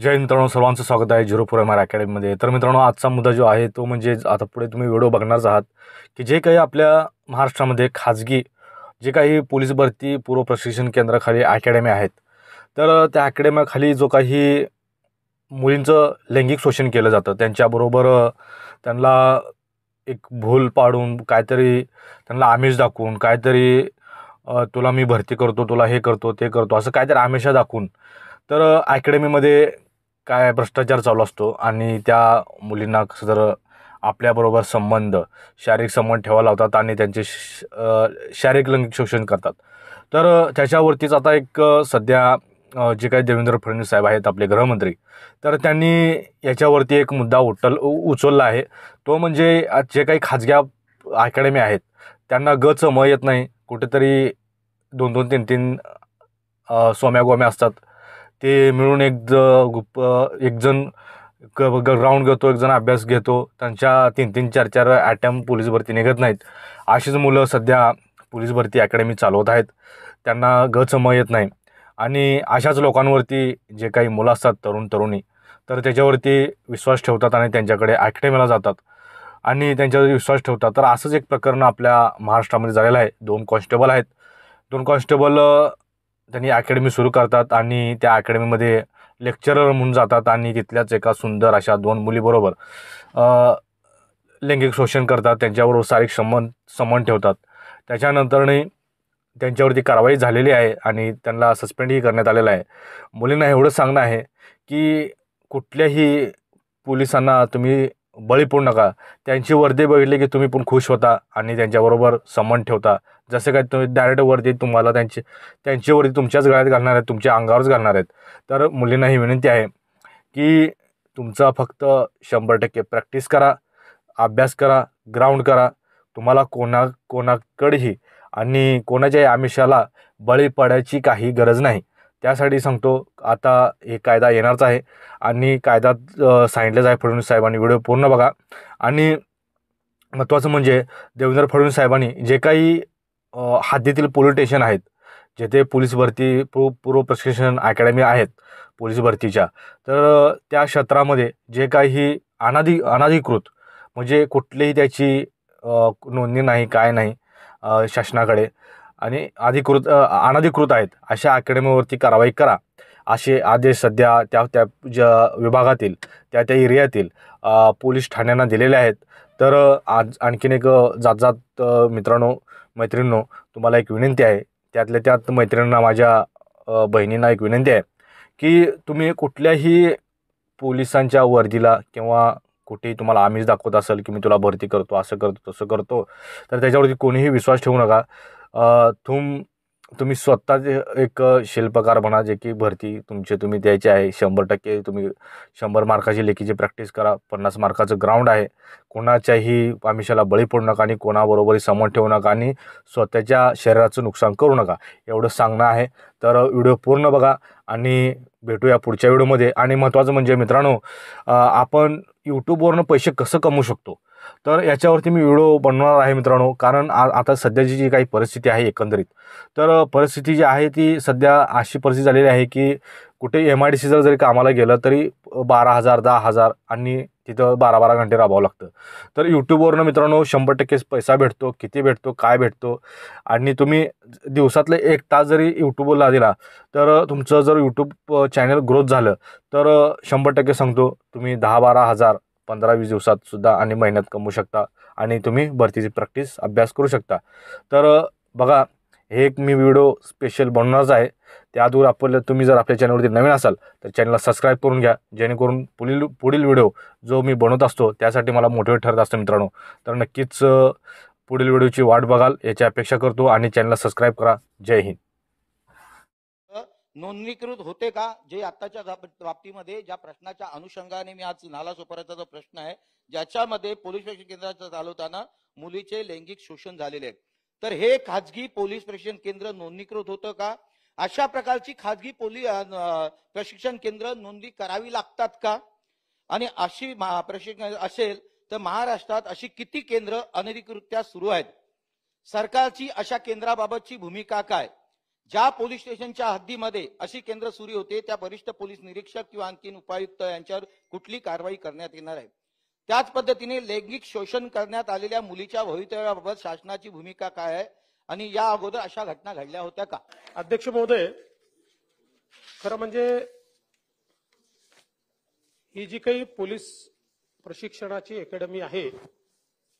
जय मित्रांनो सर्वांचं स्वागत आहे झिरो फोर एम आर अकॅडमीमध्ये तर मित्रांनो आजचा मुद्दा जो आहे तो म्हणजे आता पुढे तुम्ही व्हिडिओ बघणार आहात की जे काही आपल्या महाराष्ट्रामध्ये खाजगी जे काही पोलीस भरती पूर्व प्रशिक्षण केंद्राखाली अकॅडमी आहेत तर त्या अकॅडमीखाली जो काही मुलींचं लैंगिक शोषण केलं जातं त्यांच्याबरोबर त्यांना एक भूल पाडून काहीतरी त्यांना आमिष दाखवून काहीतरी तुला मी भरती करतो तुला हे करतो ते करतो असं काहीतरी आमिषा दाखवून तर अकॅडमीमध्ये काय भ्रष्टाचार चालू असतो आणि त्या मुलींना कसं जर आपल्याबरोबर संबंध शारीरिक संबंध ठेवायला लावतात आणि त्यांचे श शारीरिक लैंगिक शोषण करतात तर त्याच्यावरतीच आता एक सध्या जे काही देवेंद्र फडणवीस साहेब आहेत आपले गृहमंत्री तर त्यांनी याच्यावरती एक मुद्दा उठल उचलला आहे तो म्हणजे जे काही खाजग्या अकॅडमी आहेत त्यांना ग येत नाही कुठेतरी दोन दोन तीन तीन सोम्या गोम्या असतात ते मिळून एक ज एकजण ग ग राऊंड घेतो एकजण अभ्यास घेतो त्यांच्या तीन तीन चार चार ॲटम पोलीस भरती निघत नाहीत अशीच मुलं सध्या पोलीस भरती अकॅडमी चालवत आहेत त्यांना चम येत नाही आणि अशाच लोकांवरती जे काही मुलं असतात तरुण तरुणी तर त्याच्यावरती विश्वास ठेवतात आणि त्यांच्याकडे अकॅडमीला जातात आणि त्यांच्यावर विश्वास ठेवतात तर असंच एक प्रकरण आपल्या महाराष्ट्रामध्ये झालेलं आहे दोन कॉन्स्टेबल आहेत दोन कॉन्स्टेबल त्यांनी अकॅडमी सुरू करतात आणि त्या अकॅडमीमध्ये लेक्चरर म्हणून जातात आणि तिथल्याच एका सुंदर अशा दोन मुलीबरोबर लैंगिक शोषण करतात त्यांच्याबरोबर शारीरिक संबंध समन ठेवतात त्याच्यानंतरने त्यांच्यावरती कारवाई झालेली आहे आणि त्यांना सस्पेंडही करण्यात आलेलं आहे मुलींना एवढं सांगणं आहे की कुठल्याही पोलिसांना तुम्ही बळी पडू नका त्यांची वर्दी बघितली की तुम्ही पण खुश होता आणि त्यांच्याबरोबर समन ठेवता जसं काय तुम्ही डायरेक्ट वर्दी तुम्हाला त्यांची त्यांची वर्दी तुमच्याच गळ्यात घालणार आहेत तुमच्या अंगावरच घालणार आहेत तर मुलींना ही विनंती आहे की तुमचा फक्त शंभर टक्के प्रॅक्टिस करा अभ्यास करा ग्राउंड करा तुम्हाला कोणा कोणाकडेही आणि कोणाच्याही आमिषाला बळी पडायची काही गरज नाही त्यासाठी सांगतो आता हे कायदा येणारच आहे आणि कायदा सांगितलंच आहे फडणवीस साहेबांनी व्हिडिओ पूर्ण बघा आणि महत्त्वाचं म्हणजे देवेंद्र फडणवीस साहेबांनी जे काही हद्दीतील पोलीस स्टेशन आहेत जेथे पोलीस भरती पूर्व पूर्व प्रशिक्षण अकॅडमी आहेत पोलीस भरतीच्या तर त्या क्षेत्रामध्ये जे काही अनाधि अनाधिकृत म्हणजे कुठलीही त्याची नोंदणी नाही काय नाही शासनाकडे आणि अधिकृत अनधिकृत आहेत अशा अकॅडमीवरती कारवाई करा असे आदेश सध्या त्या त्या ज्या विभागातील त्या त्या एरियातील पोलीस ठाण्यांना दिलेले आहेत तर आज आणखीन एक जात जात मित्रांनो मैत्रिणींनो तुम्हाला एक विनंती आहे त्यातल्या त्यात मैत्रिणींना माझ्या बहिणींना एक विनंती आहे की तुम्ही कुठल्याही पोलिसांच्या वर्दीला किंवा कुठेही तुम्हाला आम्हीच दाखवत असेल की मी तुला भरती करतो असं करतो तसं करतो तर त्याच्यावरती कोणीही विश्वास ठेवू नका तुम तुम्ही स्वतःचे एक शिल्पकार म्हणा जे की भरती तुमचे तुम्ही द्यायचे आहे शंभर टक्के तुम्ही शंभर मार्काची लेखीची प्रॅक्टिस करा पन्नास मार्काचं ग्राउंड आहे कोणाच्याही आमिषाला बळी पडू नका आणि कोणाबरोबरही समोर ठेवू नका आणि स्वतःच्या शरीराचं नुकसान करू नका एवढं सांगणं आहे तर व्हिडिओ पूर्ण बघा आणि भेटूया पुढच्या व्हिडिओमध्ये आणि महत्त्वाचं म्हणजे मित्रांनो आपण यूट्यूबवरनं पैसे कसं कमवू शकतो तर याच्यावरती मी व्हिडिओ बनवणार आहे मित्रांनो कारण आ आता सध्याची जी काही परिस्थिती आहे एकंदरीत तर परिस्थिती जी आहे ती सध्या अशी परिस्थिती झालेली आहे की कुठे एम आय डी सी जर जरी कामाला गेलं तरी बारा हजार दहा हजार आणि तिथं बारा बारा घंटे राबावं लागतं तर यूट्यूबवरनं मित्रांनो शंभर टक्के पैसा भेटतो किती भेटतो काय भेटतो आणि तुम्ही दिवसातले एक तास जरी यूट्यूबला दिला तर तुमचं जर यूट्यूब चॅनल ग्रोथ झालं तर शंभर टक्के सांगतो तुम्ही दहा बारा हजार पंधरा वीस सुद्धा आणि मेहनत कमवू शकता आणि तुम्ही भरतीची प्रॅक्टिस अभ्यास करू शकता तर बघा हे एक मी व्हिडिओ स्पेशल बनवणारच आहे त्यादूर आपलं तुम्ही जर आपल्या चॅनलवरती नवीन असाल तर चॅनलला सबस्क्राईब करून घ्या जेणेकरून पुढील पुढील व्हिडिओ जो मी बनवत असतो त्यासाठी मला मोटिवेट ठरत असतो मित्रांनो तर नक्कीच पुढील व्हिडिओची वाट बघाल याची अपेक्षा करतो आणि चॅनलला सबस्क्राईब करा जय हिंद नोंदणीकृत होते का जे आताच्या बाबतीमध्ये ज्या प्रश्नाच्या अनुषंगाने मी आज नाला सोपाऱ्याचा जो प्रश्न आहे ज्याच्यामध्ये पोलीस प्रशिक्षण केंद्राचं चालवताना मुलीचे लैंगिक शोषण झालेले आहे तर हे खाजगी पोलीस प्रशिक्षण केंद्र नोंदणीकृत होतं का अशा प्रकारची खाजगी पोलीस प्रशिक्षण केंद्र नोंदणी करावी लागतात का आणि अशी प्रशिक्षण असेल तर महाराष्ट्रात अशी किती केंद्र अनधिकृत्या सुरू आहेत सरकारची अशा केंद्राबाबतची भूमिका काय ज्या पोलीस स्टेशनच्या हद्दीमध्ये अशी केंद्र सुरू होते त्या वरिष्ठ पोलीस निरीक्षक किंवा आणखीन उपायुक्त यांच्यावर कुठली कारवाई करण्यात येणार आहे त्याच पद्धतीने लैंगिक शोषण करण्यात आलेल्या मुलीच्या भवितव्याबाबत शासनाची भूमिका काय आहे आणि या अगोदर अशा घटना घडल्या होत्या का अध्यक्ष महोदय खरं म्हणजे ही जी काही पोलीस प्रशिक्षणाची अकॅडमी आहे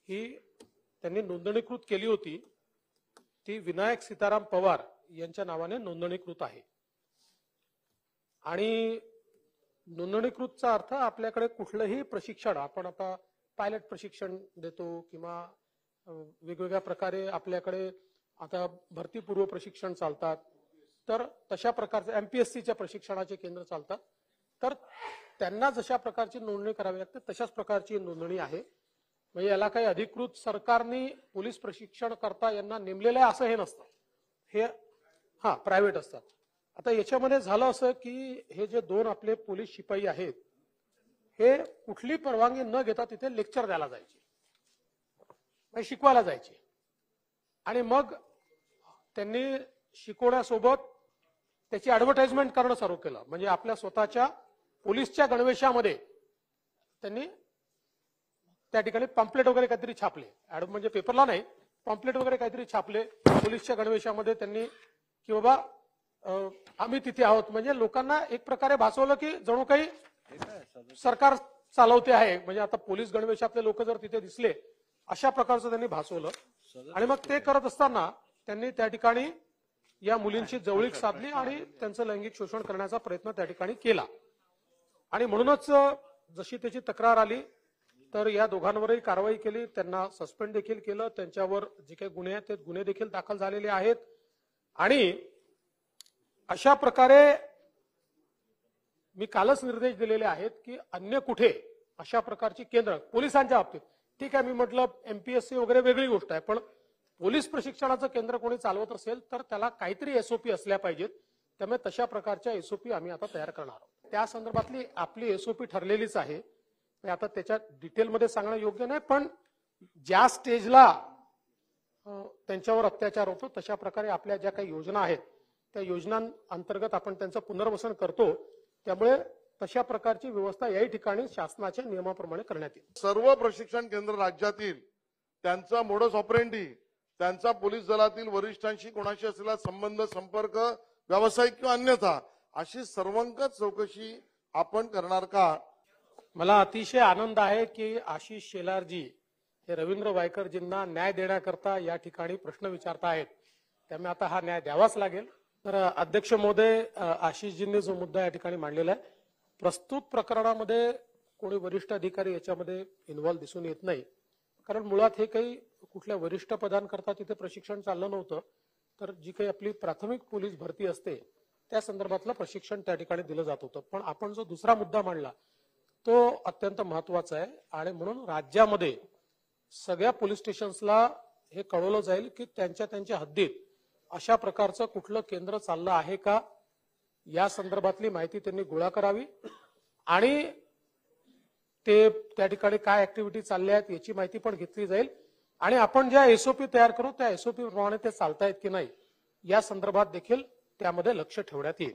ही त्यांनी नोंदणीकृत केली होती ती विनायक सीताराम पवार यांच्या नावाने नोंदणीकृत आहे आणि नोंदणीकृतचा अर्थ आपल्याकडे कुठलंही प्रशिक्षण आपण आता पायलट प्रशिक्षण देतो किंवा वेगवेगळ्या प्रकारे आपल्याकडे आता भरतीपूर्व प्रशिक्षण चालतात तर तशा प्रकारचे एमपीएससीच्या प्रशिक्षणाचे केंद्र चालतात तर त्यांना जशा प्रकारची नोंदणी करावी लागते तशाच प्रकारची नोंदणी आहे म्हणजे याला काही अधिकृत सरकारने पोलीस प्रशिक्षण करता यांना नेमलेलं आहे असं हे नसतं हे हा प्रायव्हेट असतात आता याच्यामध्ये झालं असं की हे जे दोन आपले पोलीस शिपाई आहेत हे कुठली परवानगी न घेता तिथे लेक्चर द्यायला जायचे म्हणजे शिकवायला जायचे आणि मग त्यांनी शिकवण्यासोबत त्याची ऍडव्हर्टाइजमेंट करणं सुरू केलं म्हणजे आपल्या स्वतःच्या पोलीसच्या गणवेशामध्ये त्यांनी त्या ठिकाणी पॉम्पलेट वगैरे काहीतरी छापले म्हणजे पेपरला नाही पॉम्पलेट वगैरे काहीतरी छापले पोलीसच्या गणवेशामध्ये त्यांनी की बाबा आम्ही तिथे आहोत म्हणजे लोकांना एक प्रकारे भासवलं की जणू काही सरकार चालवते आहे म्हणजे आता पोलीस गणवेशातले लोक जर तिथे दिसले अशा प्रकारचं त्यांनी भासवलं आणि मग ते करत असताना त्यांनी त्या ठिकाणी या मुलींची जवळीक साधली आणि त्यांचं लैंगिक शोषण करण्याचा प्रयत्न त्या ठिकाणी केला आणि म्हणूनच जशी त्याची तक्रार आली तर या दोघांवरही कारवाई केली त्यांना सस्पेंड देखील केलं त्यांच्यावर जे काही गुन्हे आहेत ते गुन्हे देखील दाखल झालेले आहेत आणि अशा प्रकारे मी कालच निर्देश दिलेले आहेत की अन्य कुठे अशा प्रकारची केंद्र पोलिसांच्या बाबतीत ठीक आहे मी म्हटलं एमपीएससी वगैरे वेगळी गोष्ट आहे पण पोलीस प्रशिक्षणाचं केंद्र कोणी चालवत असेल तर त्याला काहीतरी एसओपी असल्या पाहिजेत त्यामुळे तशा प्रकारच्या एसओपी आम्ही आता तयार करणार आहोत त्या संदर्भातली आपली एसओपी ठरलेलीच आहे आता त्याच्या डिटेलमध्ये सांगणं योग्य नाही पण ज्या स्टेजला त्यांच्यावर अत्याचार होतो तशा प्रकारे आपल्या ज्या काही योजना आहेत त्या अंतर्गत आपण त्यांचं पुनर्वसन करतो त्यामुळे तशा प्रकारची व्यवस्था याही ठिकाणी शासनाच्या नियमाप्रमाणे करण्यात येईल सर्व प्रशिक्षण केंद्र राज्यातील त्यांचा मोडस ऑपरेंडी त्यांचा पोलीस दलातील वरिष्ठांशी कोणाशी असलेला संबंध संपर्क व्यावसायिक किंवा अन्यथा अशी सर्वंकच चौकशी आपण करणार का मला अतिशय आनंद आहे की आशिष शेलारजी हे रवींद्र वायकरजींना न्याय देण्याकरता या ठिकाणी प्रश्न आहेत त्यामुळे आता हा न्याय द्यावाच लागेल तर अध्यक्ष मोदय आशिषजींनी जो मुद्दा या ठिकाणी मांडलेला आहे प्रस्तुत प्रकरणामध्ये कोणी वरिष्ठ अधिकारी याच्यामध्ये इन्व्हॉल्व्ह दिसून येत नाही कारण मुळात हे काही कुठल्या वरिष्ठ पदांकरता तिथे प्रशिक्षण चाललं नव्हतं तर जी काही आपली प्राथमिक पोलीस भरती असते त्या संदर्भातलं प्रशिक्षण त्या ठिकाणी दिलं जात होतं पण आपण जो दुसरा मुद्दा मांडला तो अत्यंत महत्वाचा आहे आणि म्हणून राज्यामध्ये सगळ्या पोलीस स्टेशन्सला हे कळवलं जाईल की त्यांच्या त्यांच्या हद्दीत अशा प्रकारचं कुठलं केंद्र चाललं आहे का या संदर्भातली माहिती त्यांनी गोळा करावी आणि ते त्या ठिकाणी काय ऍक्टिव्हिटी चालल्या आहेत याची माहिती पण घेतली जाईल आणि आपण ज्या एसओपी तयार करू त्या एसओपी प्रमाणे ते चालतायत की नाही या संदर्भात देखील त्यामध्ये लक्ष ठेवण्यात येईल